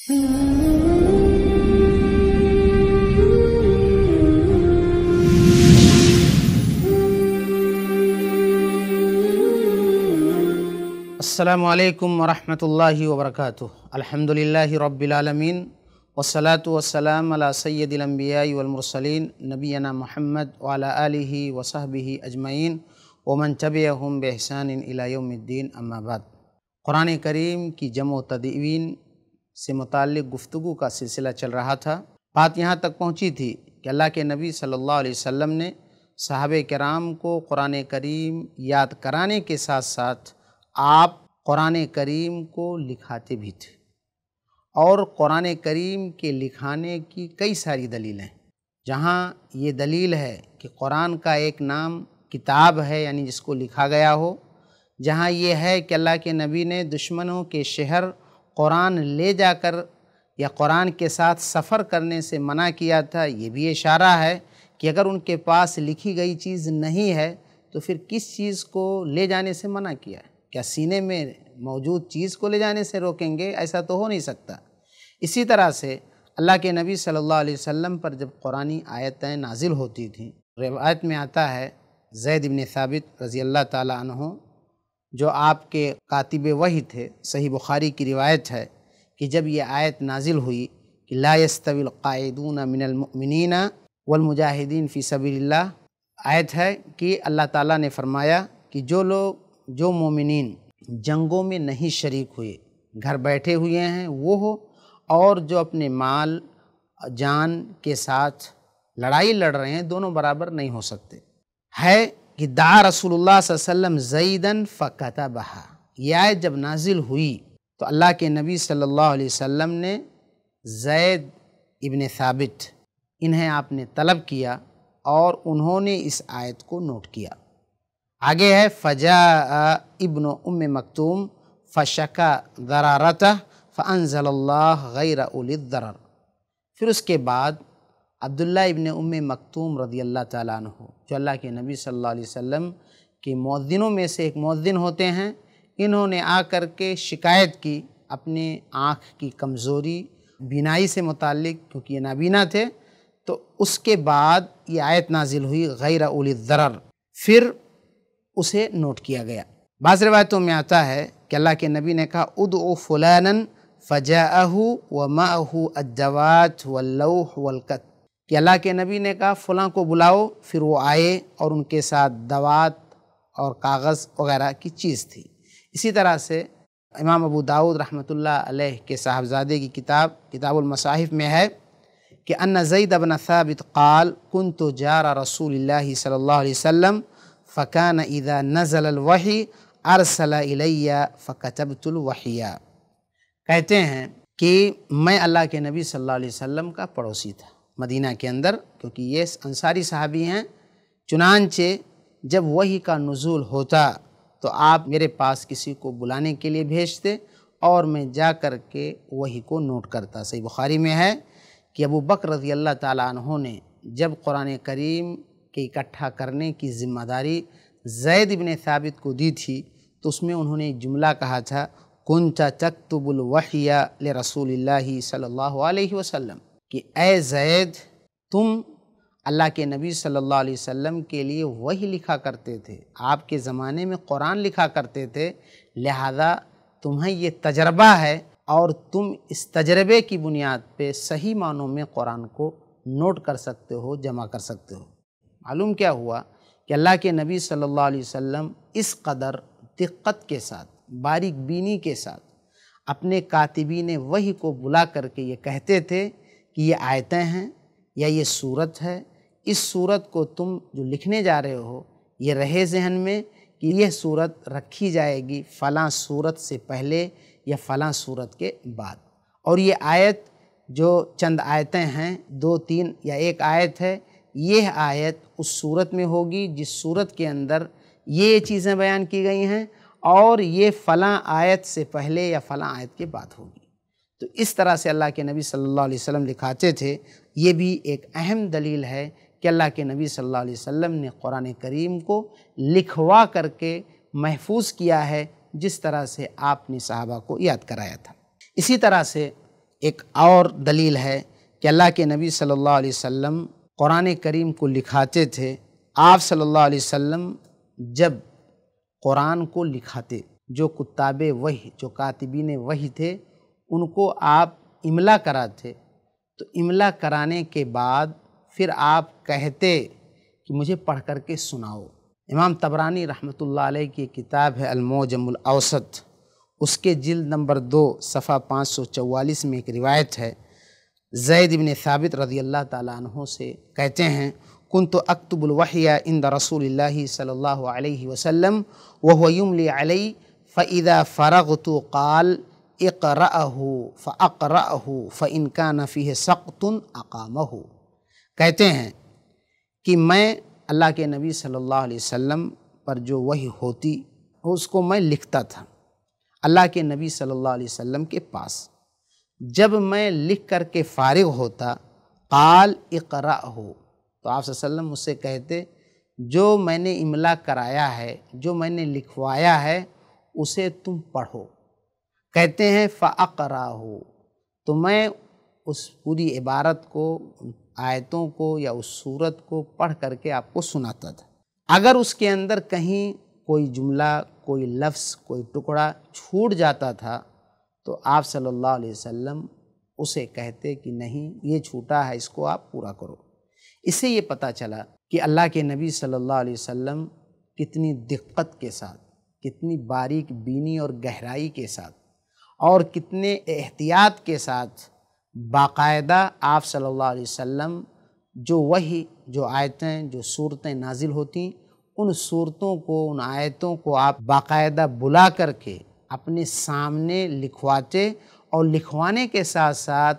السلام عليكم ورحمة الله وبركاته الحمد لله رب العالمين والصلاة والسلام على سيد الأنبياء والمرسلين نبينا محمد وعلى آله وصحبه أجمعين ومن تبعهم بإحسان إلى يوم الدين أما بعد قرآن کریم کی جمع و تدعوین से मुतल गुफ्तु का सिलसिला चल रहा था बात यहाँ तक पहुँची थी कि अल्लाह के नबी सल्ला वम ने साहब कराम को कुरान करीम याद कराने के साथ साथ आप कुरान करीम को लिखाते भी थे और कुरान करीम के लिखाने की कई सारी दलीलें जहाँ ये दलील है कि कुरान का एक नाम किताब है यानी जिसको लिखा गया हो जहाँ ये है कि अल्लाह के नबी ने दुश्मनों के शहर कुरान ले जाकर या कुरान के साथ सफ़र करने से मना किया था ये भी इशारा है कि अगर उनके पास लिखी गई चीज़ नहीं है तो फिर किस चीज़ को ले जाने से मना किया है क्या सीने में मौजूद चीज़ को ले जाने से रोकेंगे ऐसा तो हो नहीं सकता इसी तरह से अल्लाह के नबी सल्लल्लाहु अलैहि वसल्लम पर जब कुरानी आयतें नाजिल होती थीं रिवायत में आता है जैद इबन साबित रज़ी अल्लाह ताली जो आपके कातिब वही थे सही बुखारी की रिवायत है कि जब ये आयत नाजिल हुई कि लास्तविल कायदून वलमुजाहिदीन फ़ी सबील्ला आयत है कि अल्लाह ताला ने फरमाया कि जो लोग जो मोमिन जंगों में नहीं शरीक हुए घर बैठे हुए हैं वो हो और जो अपने माल जान के साथ लड़ाई लड़ रहे हैं दोनों बराबर नहीं हो सकते है कि दा रसूलुल्लाह जईदन फ़कता बहा यह आयत जब नाजिल हुई तो अल्लाह के नबी सल्लल्लाहु अलैहि वसल्लम ने जैद इब्ने साबित इन्हें आपने तलब किया और उन्होंने इस आयत को नोट किया आगे है फ़जा इब्न उम मकतूम फ़शका दरारत फ़नज़ल्ला गैर उलदर फिर उसके बाद अब्दुल्ला इब्न उम मकतूम रदी अल्लाह तु जो अल्लाह के नबी सल्लल्लाहु अलैहि वसल्लम के मौदिनों में से एक मौदिन होते हैं इन्होंने आ कर के शिकायत की अपने आँख की कमज़ोरी बीनाई से मुतल क्योंकि ये नाबीना थे तो उसके बाद ये आयत नाजिल हुई गैर उलर फिर उसे नोट किया गया बाज़ रवायतों में आता है कि अल्लाह के नबी ने कहा उद ओ फुलान फ़जा व माह अजवात वल्लौह वलकत कि अल्लाह के नबी ने कहा फ़लाँ को बुलाओ फिर वो आए और उनके साथ दवात और कागज़ वगैरह की चीज़ थी इसी तरह से इमाम अबू दाऊद रहमतुल्लाह अलैह के साहबजादे की किताब किताबुलमसाहिफ में है कि अन जईद अबन साबित काल कन तो जारा रसूल सल्ला वसम फ़कान इदा नज़लवही अरसला फ़कतबतुलवहिया कहते हैं कि मैं अल्लाह के नबी सल्लल्लाहु अलैहि वसल्लम का पड़ोसी था मदीना के अंदर क्योंकि ये अंसारी साहबी हैं चुनानचे जब वही का नज़ुल होता तो आप मेरे पास किसी को बुलाने के लिए भेजते और मैं जा कर के वही को नोट करता सही बुखारी में है कि अबू बकर रजी अल्लाह तहों ने जब कुरान करीम के इकट्ठा करने की ज़िम्मेदारी जैद इबन साबित को दी थी तो उसमें उन्होंने एक जुमला कहा था कुंता चकतुबुल ले रसूल सल्ला वसम कि ए जैद तुम अल्लाह के नबी सल्लल्लाहु अलैहि वसल्लम के लिए वही लिखा करते थे आपके ज़माने में कुरान लिखा करते थे लिहाजा तुम्हें ये तजर्बा है और तुम इस तजर्बे की बुनियाद पे सही मानों में कुरान को नोट कर सकते हो जमा कर सकते हो मालूम क्या हुआ कि अल्लाह के नबी सल्लल्लाहु अलैहि वसल्लम इस कदर दिक्कत के साथ बारीक बीनी के साथ अपने कातिबी ने वही को बुला करके ये कहते थे कि ये आयतें हैं या ये सूरत है इस सूरत को तुम जो लिखने जा रहे हो ये रहे जहन में कि यह सूरत रखी जाएगी फ़लाँ सूरत से पहले या फ़लाँ सूरत के बाद और ये आयत जो चंद आयतें हैं दो तीन या एक आयत है यह आयत उस सूरत में होगी जिस सूरत के अंदर ये चीज़ें बयान की गई हैं और ये फ़लाँ आयत से पहले या फ़लाँ आयत के बाद होगी तो इस तरह से अल्लाह के नबी सल्लल्लाहु अलैहि वसल्लम लिखाते थे ये भी एक अहम दलील है कि अल्लाह के नबी सल्लल्लाहु अलैहि वसल्लम ने क़ुरान करीम को लिखवा करके महफूज किया है जिस तरह से आपने साहबा को याद कराया था इसी तरह से एक और दलील है कि अल्लाह के नबी सल्लल्लाहु अलैहि वसल्लम क़ुरान करीम को लिखाते थे आप सल्लल्लाहु अलैहि वसल्लम जब कुरान को लिखाते जो कुत्ताब वही जो कातिबीन वही थे उनको आप इमला कराते तो इमला कराने के बाद फिर आप कहते कि मुझे पढ़ कर के सुनाओ इमाम तबरानी रहमतुल्लाह अलैह की किताब है अलमोजमुल औसत उसके जिल्द नंबर दो सफ़ा पाँच सौ चवालीस में एक रिवायत है जैद इबन साबित रजी अल्लाह तहों से कहते हैं कुन तो अकतबुलवहिया इन द रसूल सल्ला वसल्लम वह युमल फ़ैदा फ़रग तो काल इकरअहू फ़रअहू फ़ इनका नफ़ी सख्तन अकामह कहते हैं कि मैं अल्लाह के नबी सल्लल्लाहु अलैहि वसल्लम पर जो वही होती उसको मैं लिखता था अल्लाह के नबी सल्लल्लाहु अलैहि वसल्लम के पास जब मैं लिख कर के फ़ारिग होता काल इकरा हो तो आप वसल्लम मुझसे कहते जो मैंने इमला कराया है जो मैंने लिखवाया है उसे तुम पढ़ो कहते हैं फ़रा तो मैं उस पूरी इबारत को आयतों को या उस सूरत को पढ़ करके आपको सुनाता था अगर उसके अंदर कहीं कोई जुमला कोई लफ्ज़ कोई टुकड़ा छूट जाता था तो आप सल्लल्लाहु अलैहि वसल्लम उसे कहते कि नहीं ये छूटा है इसको आप पूरा करो इससे ये पता चला कि अल्लाह के नबी सल्लल्लाहु अलैहि वसल्लम कितनी दिक्कत के साथ कितनी बारीक बीनी और गहराई के साथ और कितने एहतियात के साथ बाकायदा आप सल्लल्लाहु अलैहि वसल्लम जो वही जो आयतें जो सूरतें नाजिल होती उन सूरतों को उन आयतों को आप बाकायदा बुला करके अपने सामने लिखवाते और लिखवाने के साथ साथ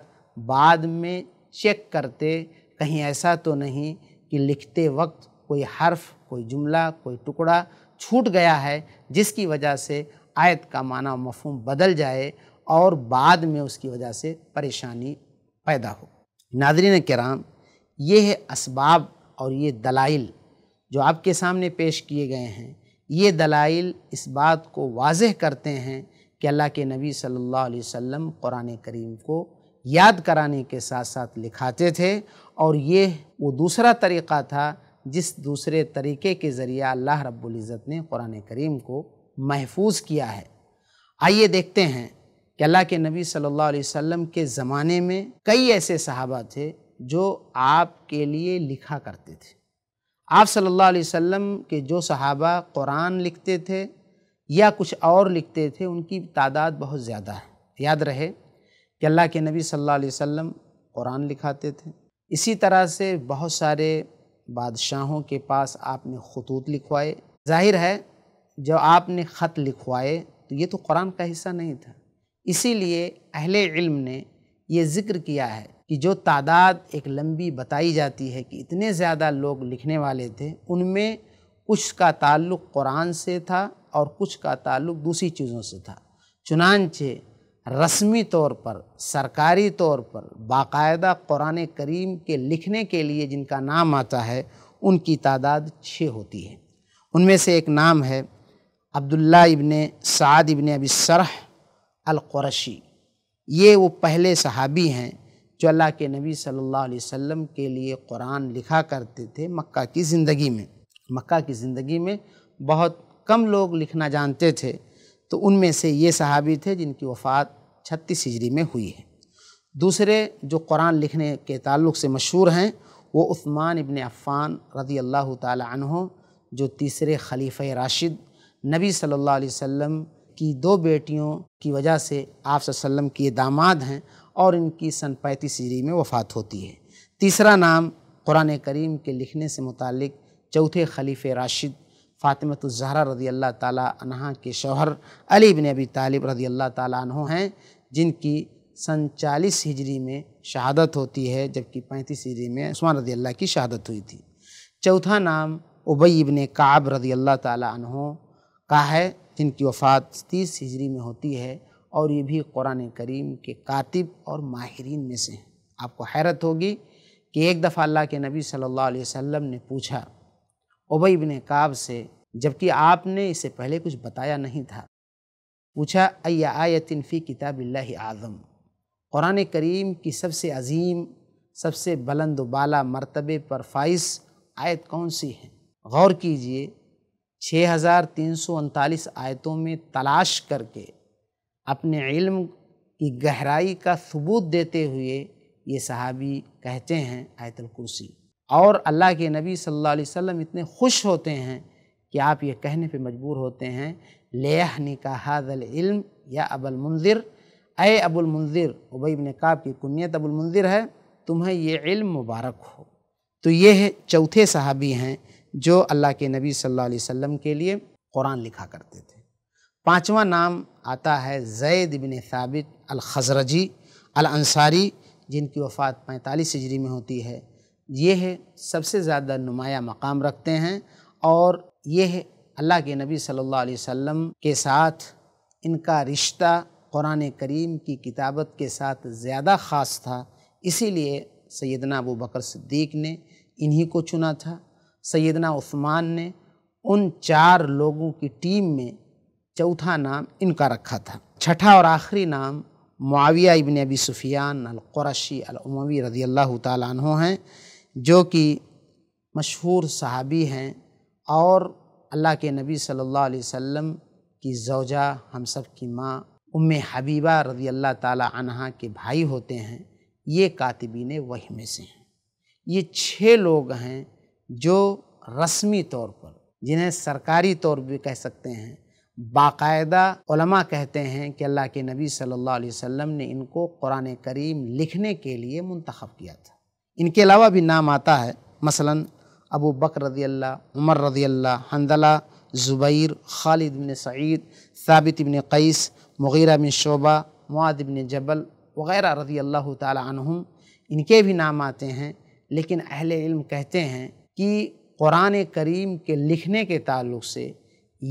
बाद में चेक करते कहीं ऐसा तो नहीं कि लिखते वक्त कोई हर्फ कोई जुमला कोई टुकड़ा छूट गया है जिसकी वजह से आयत का माना मफहम बदल जाए और बाद में उसकी वजह से परेशानी पैदा हो नादरीन कराम ये है इसबाब और ये दलाइल जो आपके सामने पेश किए गए हैं ये दलाइल इस बात को वाजह करते हैं कि अल्लाह के नबी सल्लल्लाहु अलैहि वसल्लम कुरान करीम को याद कराने के साथ साथ लिखाते थे और ये वो दूसरा तरीक़ा था जिस दूसरे तरीके के ज़रिए अल्लाह रब्बुल इज़्ज़त ने कुरान करीम को महफूज किया है आइए देखते हैं कि अल्लाह के नबी सल्लल्लाहु अलैहि वसल्लम के ज़माने में कई ऐसे सहाबा थे जो आपके लिए लिखा करते थे आप सल्लल्लाहु अलैहि वसल्लम के जो सहाबा कुरान लिखते थे या कुछ और लिखते थे उनकी तादाद बहुत ज़्यादा है याद रहे कि अल्लाह के नबी सल्लल्लाहु अलैहि वसल्लम कुरान लिखाते थे इसी तरह से बहुत सारे बादशाहों के पास आपने खतूत लिखवाए जाहिर है जब आपने ख़त लिखवाए तो ये तो कुरान का हिस्सा नहीं था इसीलिए अहले इल्म ने यह ज़िक्र किया है कि जो तादाद एक लंबी बताई जाती है कि इतने ज़्यादा लोग लिखने वाले थे उनमें कुछ का ताल्लुक़ कुरान से था और कुछ का ताल्लुक़ दूसरी चीज़ों से था चुनानचे रस्मी तौर पर सरकारी तौर पर बाकायदा कुरान करीम के लिखने के लिए जिनका नाम आता है उनकी तादाद छः होती है उनमें से एक नाम है अब्दुल्ला इब्ने साद इबन अबिसरह अलकुरशी ये वो पहले सहाबी हैं जो अल्लाह के नबी सल्लल्लाहु अलैहि वसल्लम के लिए कुरान लिखा करते थे मक्का की ज़िंदगी में मक्का की ज़िंदगी में बहुत कम लोग लिखना जानते थे तो उनमें से ये सहाबी थे जिनकी वफ़ात छत्तीस हिजरी में हुई है दूसरे जो कुरान लिखने के ताल्लुक से मशहूर हैं वो उस्मान इबन अफ़ान रदी अल्लाह तहों जो तीसरे खलीफ़ राशिद नबी सल्लल्लाहु अलैहि वसल्लम की दो बेटियों की वजह से आप सल्लम के दामाद हैं और इनकी सन पैंतीस हिजरी में वफ़ात होती है तीसरा नाम कुरान करीम के लिखने से मुतक चौथे खलीफ़ राशिद ज़हरा रदी अल्लाह तह के शौहर अली बिन अबी तालिब रदी अल्लाह तु हैं जिनकी सन चालीस हिजरी में शहादत होती है जबकि पैंतीस हिजरी में उस्मान रदी अल्लाह की शहादत हुई थी चौथा नाम उबई इबन काब रदी अल्लाह तहों का है जिनकी वफ़ात तीस हिजरी में होती है और ये भी कुरान करीम के कातिब और माहरीन में से हैं आपको हैरत होगी कि एक दफ़ा अल्लाह के नबी सल्लल्लाहु अलैहि वसल्लम ने पूछा उबई बिन काब से जबकि आपने इसे पहले कुछ बताया नहीं था पूछा अया आयतिन फ़ी किताब आज़म कुरान करीम की सबसे अजीम सबसे बुलंद बाला मरतबे पर फाइस आयत कौन सी है गौर कीजिए छः हज़ार तीन सौ उनतालीस आयतों में तलाश करके अपने इल्म की गहराई का सबूत देते हुए ये सहाबी कहते हैं आयतल कुर्सी और अल्लाह के नबी सल्लल्लाहु अलैहि वसल्लम इतने खुश होते हैं कि आप ये कहने पे मजबूर होते हैं लेह निका हादल इल्म या अबुल मुंजिर ए अबुल मुंजिर उबई ने काब की कुनीत अबुल मुंजिर है तुम्हें ये इल्म मुबारक हो तो ये चौथे सहाबी हैं जो अल्लाह के नबी सल्लल्लाहु अलैहि वसल्लम के लिए कुरान लिखा करते थे पांचवा नाम आता है जैद बिन साबित अल अंसारी जिनकी वफ़ात पैंतालीस हिजरी में होती है ये है सबसे ज़्यादा नुमाया मकाम रखते हैं और ये है अल्लाह के नबी सल्लल्लाहु अलैहि वसल्लम के साथ इनका रिश्ता कुरान करीम की किताबत के साथ ज़्यादा ख़ास था इसीलिए सैदना अबू बकर सिद्दीक ने इन्हीं को चुना था सैदना उस्मान ने उन चार लोगों की टीम में चौथा नाम इनका रखा था छठा और आखिरी नाम मुआविया इबन अबी सुफियान अलकुरशी अलमवी रजी अल्लाह तु हैं जो कि मशहूर सहाबी हैं और अल्लाह के नबी सल्लल्लाहु अलैहि वसल्लम की जौजा हम सब की माँ उम हबीबा रजी अल्लाह तहा के भाई होते हैं ये कातबीन वही में से हैं ये छः लोग हैं जो रस्मी तौर पर जिन्हें सरकारी तौर भी कह सकते हैं बाकायदा उलमा कहते हैं कि अल्लाह के नबी सल्लल्लाहु अलैहि वसल्लम ने इनको कुरान करीम लिखने के लिए मुंतखब किया था इनके अलावा भी नाम आता है मसलन अबू बकर रदी अल्लाह उमर रदी अल्लाह हंदला ज़ुबैर खालिद बिन सईद साबित बिन कैस मुगीरा बिन शोबा मुआद बिन जबल वगैरह रदी अल्लाह तुम इनके भी नाम आते हैं लेकिन अहले इल्म कहते हैं कि क़ुरान करीम के लिखने के ताल्लुक से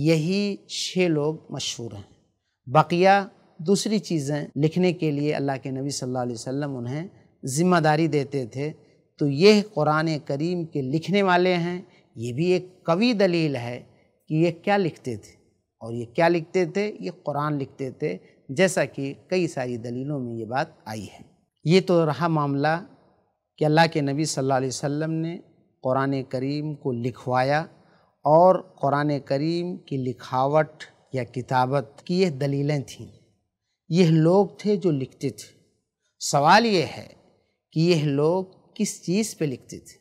यही छः लोग मशहूर हैं बकिया दूसरी चीज़ें लिखने के लिए अल्लाह के नबी सल्लल्लाहु अलैहि वसल्लम उन्हें ज़िम्मेदारी देते थे तो ये क़ुरान करीम के लिखने वाले हैं ये भी एक कवि दलील है कि ये क्या लिखते थे और ये क्या लिखते थे ये कुरान लिखते थे जैसा कि कई सारी दलीलों में ये बात आई है ये तो रहा मामला कि अल्लाह के नबी सल्लल्लाहु अलैहि वसल्लम ने क़ुरान करीम को लिखवाया और क़ुरान करीम की लिखावट या किताबत की यह दलीलें थीं यह लोग थे जो लिखते थे सवाल ये है कि यह लोग किस चीज़ पे लिखते थे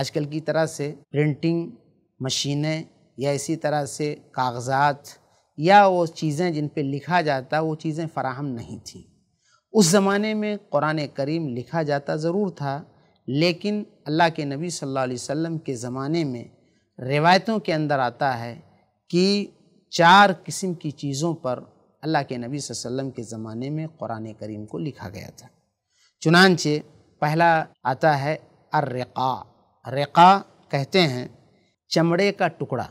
आजकल की तरह से प्रिंटिंग मशीनें या इसी तरह से कागज़ात या वो चीज़ें जिन पे लिखा जाता वो चीज़ें फ़राहम नहीं थी उस ज़माने में क़ुरान करीम लिखा जाता ज़रूर था लेकिन अल्लाह के नबी सल्लल्लाहु अलैहि वसल्लम के ज़माने में रिवायतों के अंदर आता है कि चार किस्म की चीज़ों पर अल्लाह के नबी वसल्लम के ज़माने में क़ुरान करीम को लिखा गया था चुनानचे पहला आता है अर्रक़ा रक़ा कहते हैं चमड़े का टुकड़ा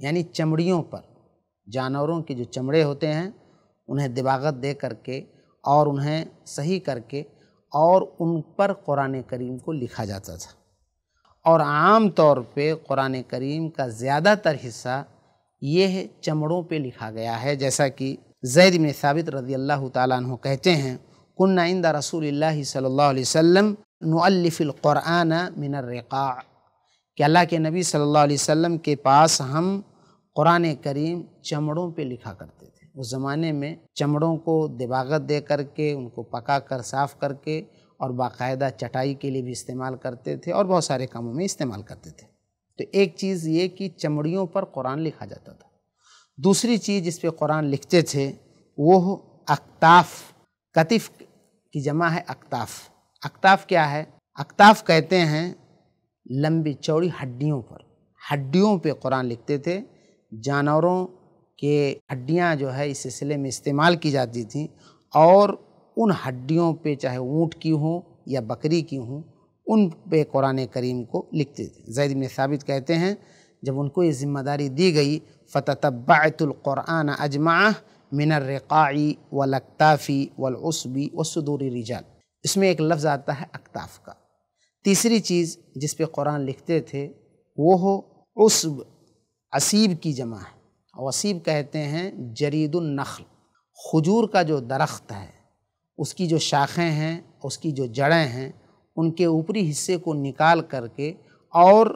यानी चमड़ियों पर जानवरों के जो चमड़े होते हैं उन्हें दिबागत दे करके और उन्हें सही करके और उन पर कुरान करीम को लिखा जाता था और आम तौर पे कुरान करीम का ज़्यादातर हिस्सा यह चमड़ों पे लिखा गया है जैसा कि जैद में साबित रजी अल्लाह तु कहते हैं कन्ना इंदा रसूल सल्ला वसम नफ़िलक़ुरान रेका कि अल्लाह के नबी सल्लल्लाहु अलैहि वसल्लम के पास हम कुरान करीम चमड़ों पे लिखा करते थे उस ज़माने में चमड़ों को दिबागत दे करके उनको पका कर साफ़ करके और बाकायदा चटाई के लिए भी इस्तेमाल करते थे और बहुत सारे कामों में इस्तेमाल करते थे तो एक चीज़ ये कि चमड़ियों पर कुरान लिखा जाता था दूसरी चीज़ जिस पर कुरान लिखते थे वो अक्ताफ कतिफ की जमा है अक्ताफ अक्ताफ क्या है अक्ताफ कहते हैं लंबी चौड़ी हड्डियों पर हड्डियों पे कुरान लिखते थे जानवरों के हड्डियाँ जो है इस सिलसिले में इस्तेमाल की जाती थी और उन हड्डियों पे चाहे ऊँट की हों या बकरी की हों उन पे कुरान करीम को लिखते थे जैद में साबित कहते हैं जब उनको ये ज़िम्मेदारी दी गई फ़ततबातुल्क़ुरान अजमा मिनर्रक़ाई वलकताफ़ी वलउसबी वसूदूरी रिजाल इसमें एक लफ्ज़ आता है अक्ताफ़ का तीसरी चीज़ जिस पे कुरान लिखते थे वो हो उसब असीब की जमा है वसीब कहते हैं नखल खजूर का जो दरख्त है उसकी जो शाखें हैं उसकी जो जड़ें हैं उनके ऊपरी हिस्से को निकाल करके और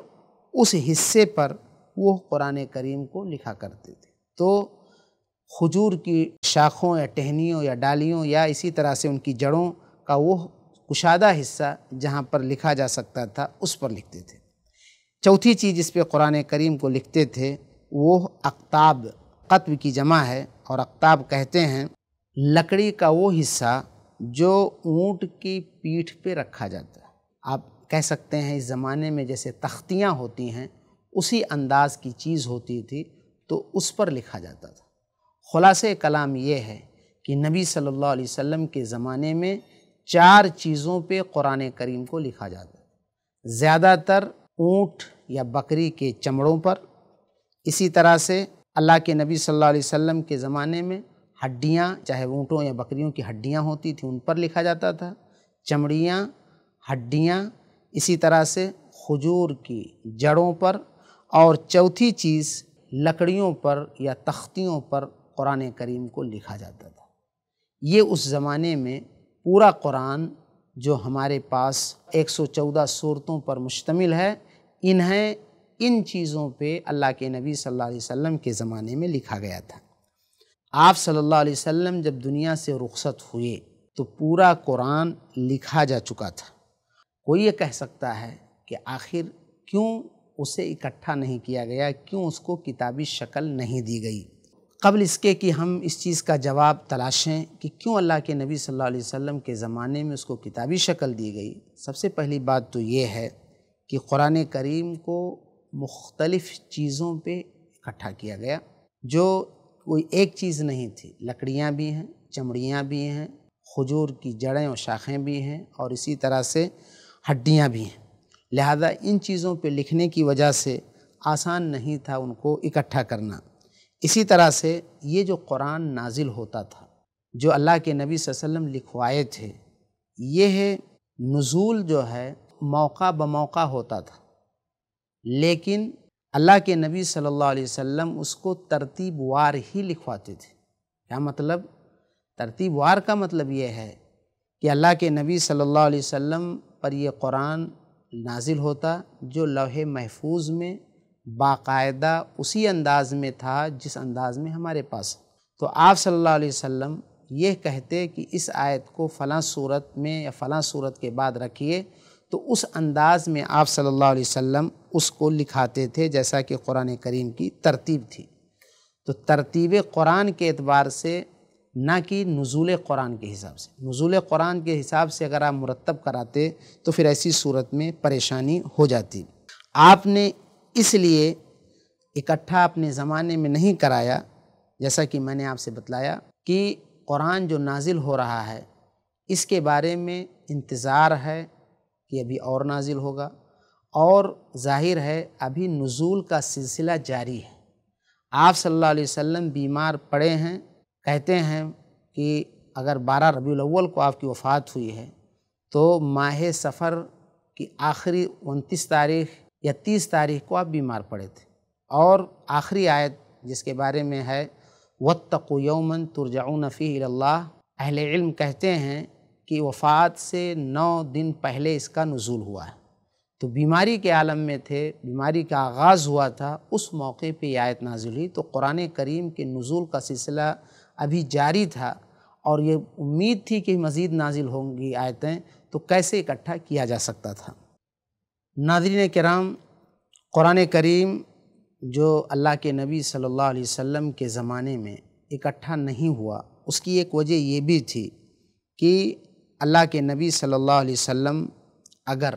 उस हिस्से पर वो कुरान करीम को लिखा करते थे तो खजूर की शाखों या टहनियों या डालियों या इसी तरह से उनकी जड़ों का वो कुशादा हिस्सा जहाँ पर लिखा जा सकता था उस पर लिखते थे चौथी चीज़ इस पर कुरान करीम को लिखते थे वो अक्ताब कत्व की जमा है और अक्ताब कहते हैं लकड़ी का वो हिस्सा जो ऊँट की पीठ पे रखा जाता है आप कह सकते हैं इस ज़माने में जैसे तख्तियाँ होती हैं उसी अंदाज की चीज़ होती थी तो उस पर लिखा जाता था खुलास कलाम ये है कि नबी सल्लल्लाहु अलैहि वसल्लम के ज़माने में चार चीज़ों पे कुरान करीम को लिखा जाता ज़्यादातर ऊँट या बकरी के चमड़ों पर इसी तरह से अल्लाह के नबी सल्लल्लाहु अलैहि वसल्लम के ज़माने में हड्डियाँ चाहे ऊँटों या बकरियों की हड्डियाँ होती थी उन पर लिखा जाता था चमड़ियाँ हड्डियाँ इसी तरह से खजूर की जड़ों पर और चौथी चीज़ लकड़ियों पर या तख्तियों पर कुरान करीम को लिखा जाता था ये उस ज़माने में पूरा कुरान जो हमारे पास 114 सूरतों पर मुश्तमिल है इन्हें इन चीज़ों पे अल्लाह के नबी सल्लल्लाहु अलैहि वसल्लम के ज़माने में लिखा गया था आप सल्लल्लाहु अलैहि वसल्लम जब दुनिया से रुखसत हुए तो पूरा कुरान लिखा जा चुका था कोई ये कह सकता है कि आखिर क्यों उसे इकट्ठा नहीं किया गया क्यों उसको किताबी शक्ल नहीं दी गई कबल इसके कि हम इस चीज़ का जवाब तलाशें कि क्यों अल्लाह के नबी सल्लल्लाहु अलैहि वसल्लम के ज़माने में उसको किताबी शक्ल दी गई सबसे पहली बात तो ये है कि क़ुरान करीम को मुख्तलफ़ चीज़ों पे इकट्ठा किया गया जो कोई एक चीज़ नहीं थी लकड़ियाँ भी हैं चमड़ियाँ भी हैं खजूर की जड़ें और शाखें भी हैं और इसी तरह से हड्डियाँ भी हैं लिहाजा इन चीज़ों पे लिखने की वजह से आसान नहीं था उनको इकट्ठा करना इसी तरह से ये जो कुरान नाजिल होता था जो अल्लाह के नबी वसल्लम लिखवाए थे ये नज़ूल जो है मौका ब मौका होता था लेकिन अल्लाह के नबी सल्लल्लाहु अलैहि वसल्लम उसको तरतीब वार ही लिखवाते थे क्या मतलब तरतीब वार का मतलब यह है कि अल्लाह के नबी सल्लल्लाहु अलैहि वसल्लम पर यह कुरान नाजिल होता जो लोहे महफूज में बाकायदा उसी अंदाज में था जिस अंदाज में हमारे पास तो आप सल्लल्लाहु अलैहि वसल्लम यह कहते कि इस आयत को फ़लाँ सूरत में या फ़लाँ सूरत के बाद रखिए तो उस अंदाज में आप सल्लल्लाहु अलैहि वसल्लम उसको लिखाते थे जैसा कि कुरान करीम की तरतीब थी तो तरतीब कुरान के अतबार से ना कि नज़ुल कुरान के हिसाब से नज़ुल कुरान के हिसाब से अगर आप मुरतब कराते तो फिर ऐसी सूरत में परेशानी हो जाती आपने इसलिए इकट्ठा अपने ज़माने में नहीं कराया जैसा कि मैंने आपसे बतलाया कि कुरान जो नाजिल हो रहा है इसके बारे में इंतज़ार है कि अभी और नाजिल होगा और जाहिर है अभी नज़ुल का सिलसिला जारी है आप सल्लल्लाहु अलैहि वसल्लम बीमार पड़े हैं कहते हैं कि अगर बारह अव्वल को आपकी वफ़ात हुई है तो माह सफ़र की आखिरी उनतीस तारीख या तीस तारीख को आप बीमार पड़े थे और आखिरी आयत जिसके बारे में है वत्तको यौमन तुरजाऊ नफ़ी अहले इल्म कहते हैं की वफ़ात से नौ दिन पहले इसका नज़ुल हुआ है तो बीमारी के आलम में थे बीमारी का आगाज़ हुआ था उस मौके पे आयत नाजुल हुई तो कुरान करीम के नज़ुल का सिलसिला अभी जारी था और ये उम्मीद थी कि मज़ीद नाजिल होंगी आयतें तो कैसे इकट्ठा किया जा सकता था नादरीन कराम कुरान करीम जो अल्लाह के नबी सल्लल्लाहु अलैहि वसल्लम के ज़माने में इकट्ठा नहीं हुआ उसकी एक वजह ये भी थी कि अल्लाह के नबी सल्लल्लाहु अलैहि वसल्लम अगर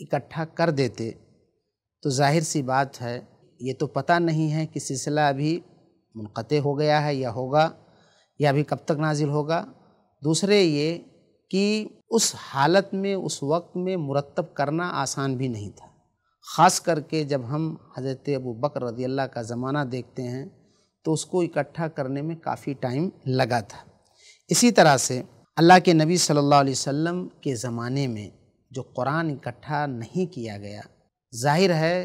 इकट्ठा कर देते तो जाहिर सी बात है ये तो पता नहीं है कि सिलसिला अभी मुनक़ हो गया है या होगा या अभी कब तक नाजिल होगा दूसरे ये कि उस हालत में उस वक्त में मुरतब करना आसान भी नहीं था ख़ास करके जब हम हज़रत अबू बकर रदी अल्लाह का ज़माना देखते हैं तो उसको इकट्ठा करने में काफ़ी टाइम लगा था इसी तरह से अल्लाह के नबी सल्लल्लाहु अलैहि वसल्लम के ज़माने में जो कुरान इकट्ठा नहीं किया गया जाहिर है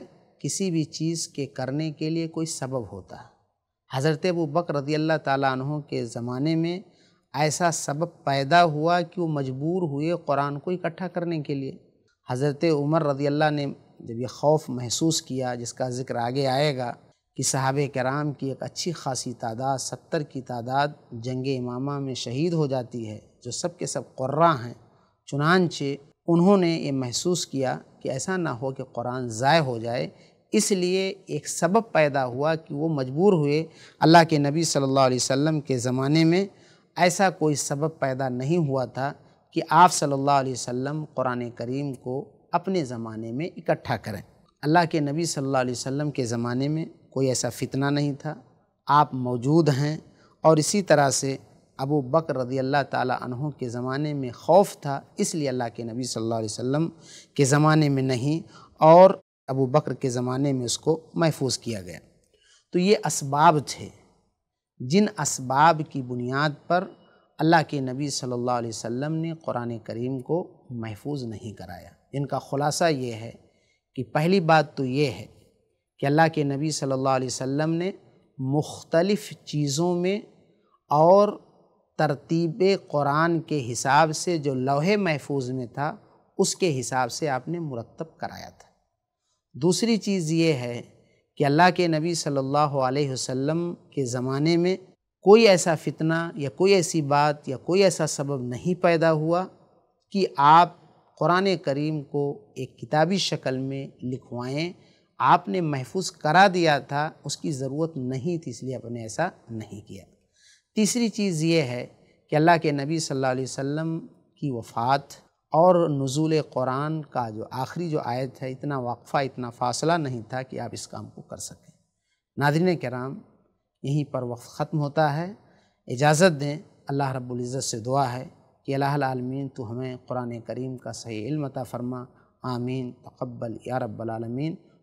किसी भी चीज़ के करने के लिए कोई सबब होता है हज़रत अबू बकर रदी अल्लाह तु के ज़माने में ऐसा सबब पैदा हुआ कि वो मजबूर हुए कुरान को इकट्ठा करने के लिए हज़रत उमर रदी अल्लाह ने जब ये खौफ महसूस किया जिसका ज़िक्र आगे आएगा कि साहब कराम की एक अच्छी खासी तादाद सत्तर की तादाद जंग इमामा में शहीद हो जाती है जो सब के सब कुर्रा हैं चुनानचे उन्होंने ये महसूस किया कि ऐसा ना हो कि कुरान ज़ाय हो जाए इसलिए एक सबब पैदा हुआ कि वो मजबूर हुए अल्लाह के नबी सल्लल्लाहु अलैहि वसल्लम के ज़माने में ऐसा कोई सबब पैदा नहीं हुआ था कि आप सल्लल्लाहु अलैहि वसल्लम कुरान करीम को अपने ज़माने में इकट्ठा करें अल्लाह के नबी सल्लल्लाहु अलैहि वसल्लम के ज़माने में कोई ऐसा फितना नहीं था आप मौजूद हैं और इसी तरह से अबू बकर रजी अल्लाह तहों के ज़माने में खौफ था इसलिए अल्लाह के नबी सल्लल्लाहु अलैहि वसल्लम के ज़माने में नहीं और अबू बकर के ज़माने में उसको महफूज किया गया तो ये इसबाब थे जिन इसबाब की बुनियाद पर अल्लाह के नबी सल्लल्लाहु अलैहि वसल्लम ने कुरान करीम को महफूज नहीं कराया इनका ख़ुलासा ये है कि पहली बात तो ये है कि अल्लाह के नबी सल्लल्लाहु अलैहि वसल्लम ने मुख्तलिफ़ चीज़ों में और तरतीब कुरान के हिसाब से जो लोहे महफूज में था उसके हिसाब से आपने मुरतब कराया था दूसरी चीज़ ये है कि अल्लाह के नबी सल्लल्लाहु अलैहि वसल्लम के ज़माने में कोई ऐसा फितना या कोई ऐसी बात या कोई ऐसा सबब नहीं पैदा हुआ कि आप कुरान करीम को एक किताबी शक्ल में लिखवाएँ आपने महफूज करा दिया था उसकी ज़रूरत नहीं थी इसलिए आपने ऐसा नहीं किया तीसरी चीज़ ये है कि अल्लाह के नबी सल्लल्लाहु अलैहि वसल्लम की वफ़ात और नज़ुल कुरान का जो आखिरी जो आयत है इतना वक्फ़ा इतना फासला नहीं था कि आप इस काम को कर सकें नादरीन कराम यहीं पर वक्त ख़त्म होता है इजाज़त दें अल्लाह रब्ज़त से दुआ है कि अलामीन तो हमें कुरान करीम का सही इल्म अता फ़रमा आमीन तकबल या रब्बालमीन